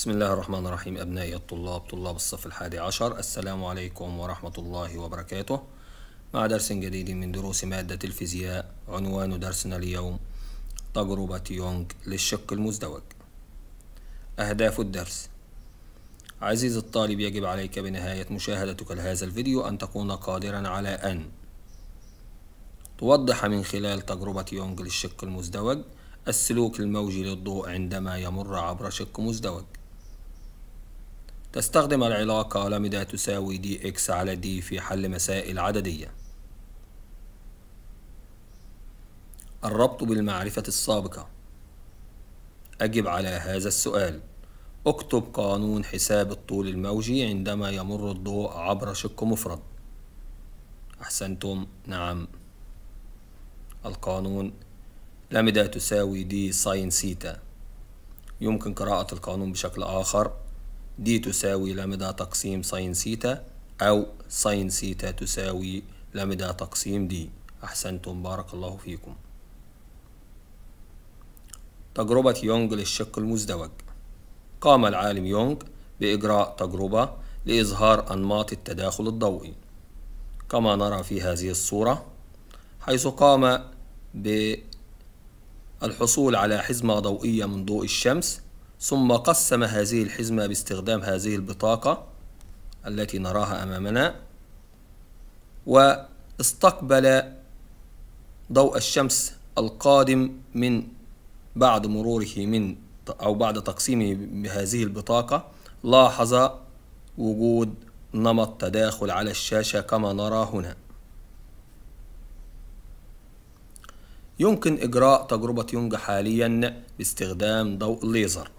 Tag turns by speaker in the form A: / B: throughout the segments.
A: بسم الله الرحمن الرحيم أبنائي الطلاب طلاب الصف الحادي عشر السلام عليكم ورحمة الله وبركاته مع درس جديد من دروس مادة الفيزياء عنوان درسنا اليوم تجربة يونغ للشق المزدوج أهداف الدرس عزيزي الطالب يجب عليك بنهاية مشاهدتك لهذا الفيديو أن تكون قادرا على أن توضح من خلال تجربة يونغ للشق المزدوج السلوك الموجي للضوء عندما يمر عبر شق مزدوج تستخدم العلاقة لمدة تساوي دي إكس على دي في حل مسائل عددية الربط بالمعرفة السابقة أجب على هذا السؤال اكتب قانون حساب الطول الموجي عندما يمر الضوء عبر شق مفرد أحسنتم نعم القانون لمدة تساوي دي ساين سيتا يمكن قراءة القانون بشكل آخر دي تساوي لامدا تقسيم ساين سيتا أو ساين سيتا تساوي لامدا تقسيم دي أحسنتم بارك الله فيكم تجربة يونغ للشق المزدوج قام العالم يونغ بإجراء تجربة لإظهار أنماط التداخل الضوئي كما نرى في هذه الصورة حيث قام بالحصول على حزمة ضوئية من ضوء الشمس ثم قسم هذه الحزمة باستخدام هذه البطاقة التي نراها أمامنا واستقبل ضوء الشمس القادم من بعد مروره من أو بعد تقسيمه بهذه البطاقة لاحظ وجود نمط تداخل على الشاشة كما نرى هنا يمكن إجراء تجربة يونج حاليا باستخدام ضوء الليزر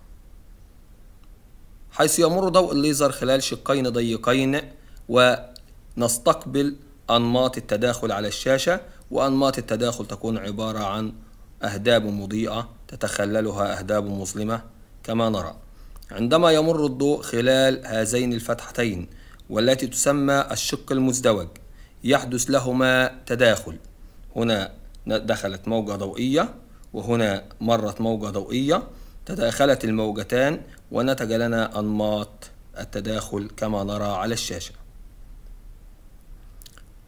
A: حيث يمر ضوء الليزر خلال شقين ضيقين ونستقبل أنماط التداخل على الشاشة وأنماط التداخل تكون عبارة عن أهداب مضيئة تتخللها أهداب مظلمة كما نرى عندما يمر الضوء خلال هذين الفتحتين والتي تسمى الشق المزدوج يحدث لهما تداخل هنا دخلت موجة ضوئية وهنا مرت موجة ضوئية تداخلت الموجتان ونتج لنا أنماط التداخل كما نرى على الشاشة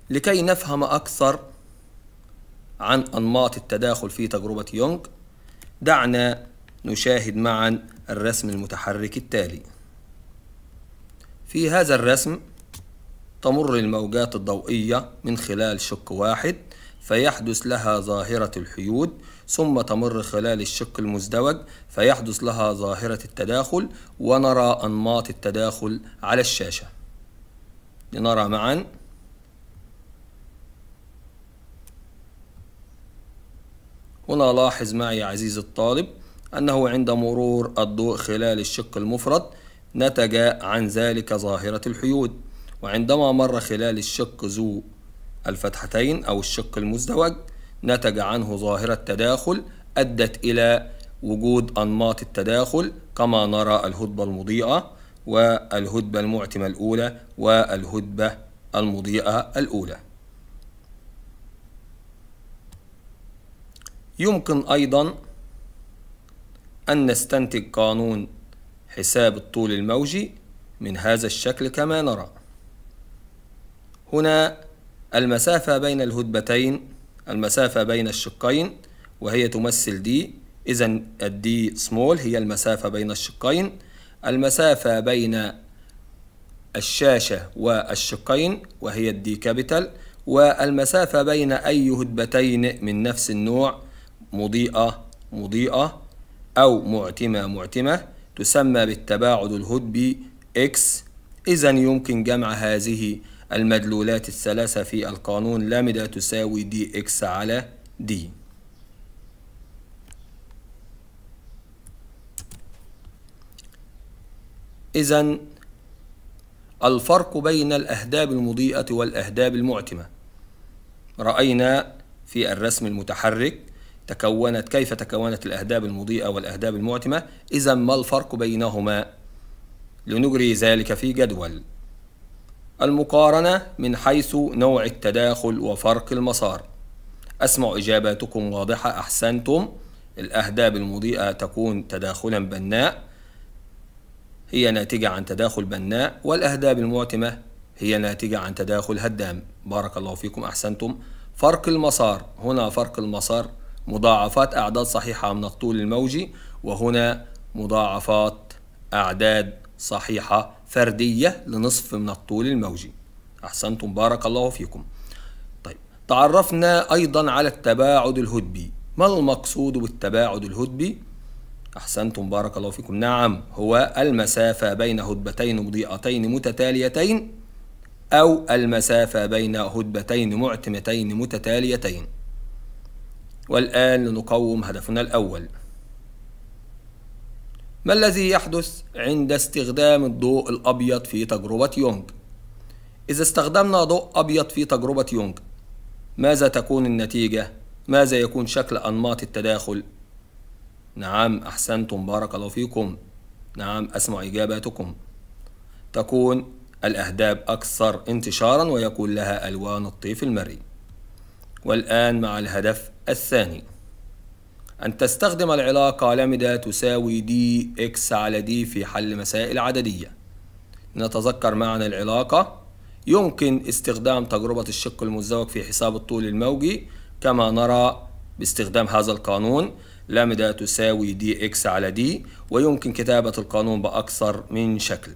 A: لكي نفهم أكثر عن أنماط التداخل في تجربة يونغ دعنا نشاهد معا الرسم المتحرك التالي في هذا الرسم تمر الموجات الضوئية من خلال شق واحد فيحدث لها ظاهرة الحيود ثم تمر خلال الشق المزدوج فيحدث لها ظاهرة التداخل ونرى أنماط التداخل على الشاشة لنرى معاً هنا لاحظ معي عزيزي الطالب أنه عند مرور الضوء خلال الشق المفرد نتج عن ذلك ظاهرة الحيود وعندما مر خلال الشق ذو الفتحتين أو الشق المزدوج نتج عنه ظاهرة تداخل أدت إلى وجود أنماط التداخل كما نرى الهدبة المضيئة والهدبة المعتمة الأولى والهدبة المضيئة الأولى يمكن أيضا أن نستنتج قانون حساب الطول الموجي من هذا الشكل كما نرى هنا المسافة بين الهدبتين المسافة بين الشقين وهي تمثل دي إذا الدي سمول هي المسافة بين الشقين المسافة بين الشاشة والشقين وهي الدي كابيتال والمسافة بين أي هدبتين من نفس النوع مضيئة مضيئة أو معتمة معتمة تسمى بالتباعد الهدبي X إذا يمكن جمع هذه المدلولات الثلاثة في القانون لامدا تساوي دي إكس على دي إذا الفرق بين الأهداب المضيئة والأهداب المعتمة رأينا في الرسم المتحرك تكونت كيف تكونت الأهداب المضيئة والأهداب المعتمة إذا ما الفرق بينهما لنجري ذلك في جدول المقارنة من حيث نوع التداخل وفرق المسار أسمع إجاباتكم واضحة أحسنتم الأهداب المضيئة تكون تداخلا بناء هي ناتجة عن تداخل بناء والأهداب المعتمة هي ناتجة عن تداخل هدام بارك الله فيكم أحسنتم فرق المسار هنا فرق المسار مضاعفات أعداد صحيحة من الطول الموجي وهنا مضاعفات أعداد صحيحة فردية لنصف من الطول الموجي أحسنتم بارك الله فيكم طيب تعرفنا أيضا على التباعد الهدبي ما المقصود بالتباعد الهدبي؟ أحسنتم بارك الله فيكم نعم هو المسافة بين هدبتين مضيئتين متتاليتين أو المسافة بين هدبتين معتمتين متتاليتين والآن لنقوم هدفنا الأول ما الذي يحدث عند استخدام الضوء الأبيض في تجربة يونغ؟ إذا استخدمنا ضوء أبيض في تجربة يونغ ماذا تكون النتيجة؟ ماذا يكون شكل أنماط التداخل؟ نعم أحسنتم بارك الله فيكم نعم أسمع إجاباتكم تكون الأهداب أكثر انتشارا ويكون لها ألوان الطيف المري والآن مع الهدف الثاني أن تستخدم العلاقة لمدة تساوي دي إكس على دي في حل مسائل عددية نتذكر معنى العلاقة يمكن استخدام تجربة الشق المزدوج في حساب الطول الموجي كما نرى باستخدام هذا القانون لمدة تساوي دي إكس على دي ويمكن كتابة القانون بأكثر من شكل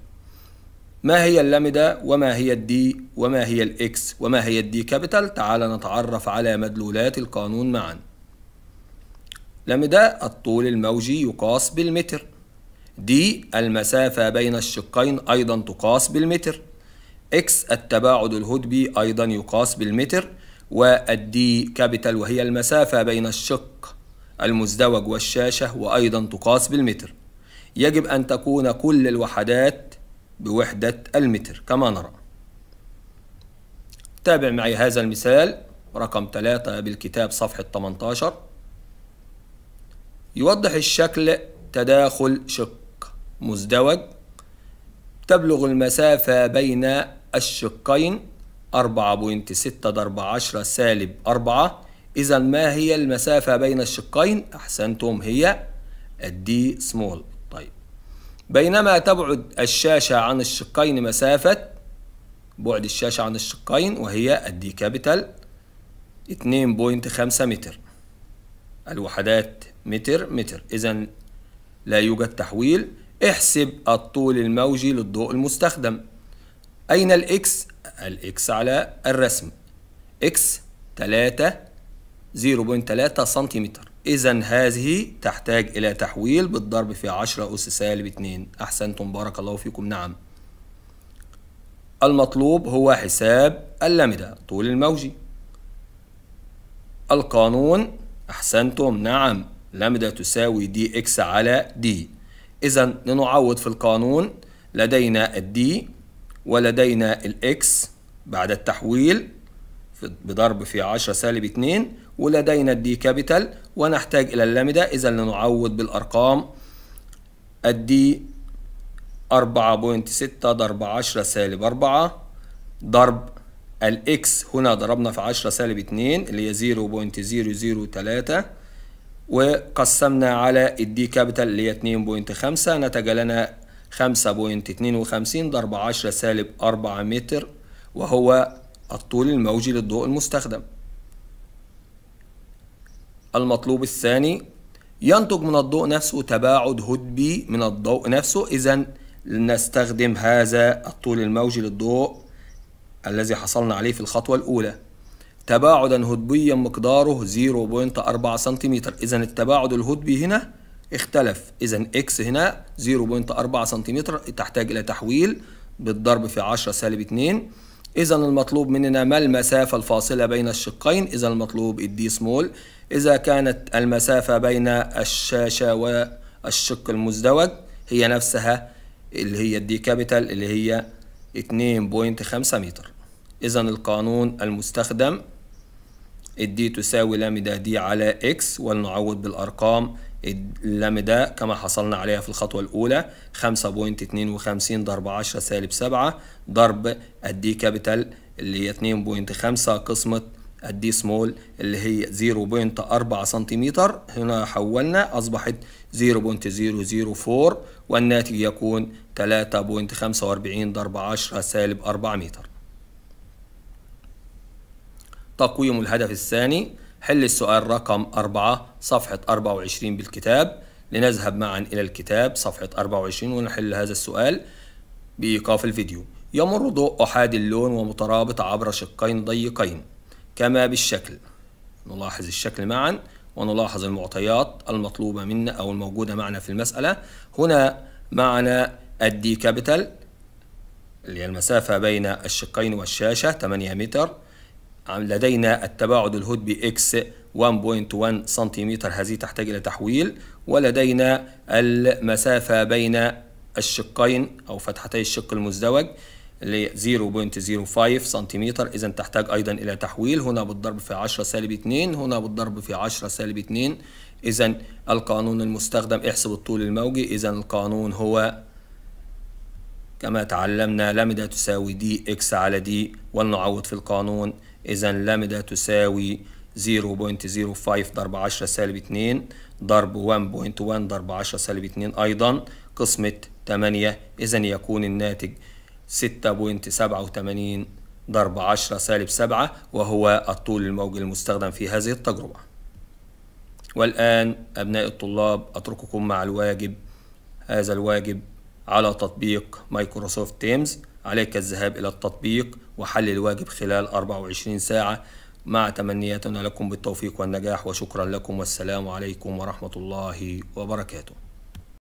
A: ما هي اللمدة وما هي الدي وما هي الإكس وما هي الدي كابيتال تعال نتعرف على مدلولات القانون معاً لم ده الطول الموجي يقاس بالمتر دي المسافة بين الشقين أيضا تقاس بالمتر إكس التباعد الهدبي أيضا يقاس بالمتر والدي كابيتال وهي المسافة بين الشق المزدوج والشاشة وأيضا تقاس بالمتر يجب أن تكون كل الوحدات بوحدة المتر كما نرى تابع معي هذا المثال رقم 3 بالكتاب صفحة 18 يوضح الشكل تداخل شق مزدوج تبلغ المسافة بين الشقين 4.6 ضرب 10 سالب 4 إذا ما هي المسافة بين الشقين؟ أحسنتم هي الدي سمول طيب بينما تبعد الشاشة عن الشقين مسافة بعد الشاشة عن الشقين وهي الدي كابيتال 2.5 متر الوحدات متر متر إذا لا يوجد تحويل احسب الطول الموجي للضوء المستخدم أين الإكس؟ الإكس على الرسم إكس 3 0.3 سنتيمتر إذا هذه تحتاج إلى تحويل بالضرب في 10 أس سالب 2 أحسنتم بارك الله فيكم نعم المطلوب هو حساب اللمدة طول الموجي القانون أحسنتم نعم لامدا تساوي دي اكس على دي إذا لنعوض في القانون لدينا الدي ولدينا الاكس بعد التحويل بضرب في 10 سالب 2 ولدينا الدي كابيتال ونحتاج إلى اللامدا إذا لنعوض بالأرقام الدي 4.6 ضرب 10 سالب 4 ضرب الإكس هنا ضربنا في 10 سالب 2 اللي هي 0.003 وقسمنا على الدي كابيتال اللي هي 2.5 نتج لنا 5.52 ضرب 10 سالب 4 متر وهو الطول الموجي للضوء المستخدم المطلوب الثاني ينتج من الضوء نفسه تباعد هدبي من الضوء نفسه إذا نستخدم هذا الطول الموجي للضوء الذي حصلنا عليه في الخطوة الأولى تباعدا هدبيا مقداره 0.4 سنتيمتر إذا التباعد الهدبي هنا اختلف إذا إكس هنا 0.4 سنتيمتر تحتاج إلى تحويل بالضرب في 10 سالب 2 إذا المطلوب مننا ما المسافة الفاصلة بين الشقين إذا المطلوب الدي سمول إذا كانت المسافة بين الشاشة والشق المزدوج هي نفسها اللي هي الدي كابيتال اللي هي 2.5 متر إذا القانون المستخدم الدي تساوي لامدا دي على اكس ولنعوض بالارقام اللامدا كما حصلنا عليها في الخطوة الأولى 5.52 ضرب 10 سالب 7 ضرب الدي كابيتال اللي هي 2.5 قسمة الدي سمول اللي هي 0.4 سنتيمتر هنا حولنا أصبحت 0.004 والناتج يكون 3.45 ضرب 10 سالب 4 متر تقويم الهدف الثاني حل السؤال رقم 4 صفحة 24 بالكتاب لنذهب معا إلى الكتاب صفحة 24 ونحل هذا السؤال بإيقاف الفيديو يمر ضوء أحادي اللون ومترابط عبر شقين ضيقين كما بالشكل نلاحظ الشكل معا ونلاحظ المعطيات المطلوبة منا أو الموجودة معنا في المسألة هنا معنا الدي كابيتال اللي هي المسافة بين الشقين والشاشة 8 متر لدينا التباعد الهدبي اكس 1.1 سنتيمتر هذه تحتاج إلى تحويل ولدينا المسافة بين الشقين أو فتحتي الشق المزدوج ل 0.05 سنتيمتر إذا تحتاج أيضا إلى تحويل هنا بالضرب في 10 سالب 2 هنا بالضرب في 10 سالب 2 إذا القانون المستخدم احسب الطول الموجي إذا القانون هو كما تعلمنا لم تساوي دي إكس على دي ولنعوض في القانون إذا لامدا تساوي 0.05 ضرب 10 سالب 2 ضرب 1.1 ضرب 10 سالب 2 أيضا قسمة 8 إذا يكون الناتج 6.87 ضرب 10 سالب 7 وهو الطول الموجي المستخدم في هذه التجربة والآن أبناء الطلاب أترككم مع الواجب هذا الواجب على تطبيق مايكروسوفت تيمز عليك الذهاب إلى التطبيق وحل الواجب خلال 24 ساعة مع تمنياتنا لكم بالتوفيق والنجاح وشكرا لكم والسلام عليكم ورحمة الله وبركاته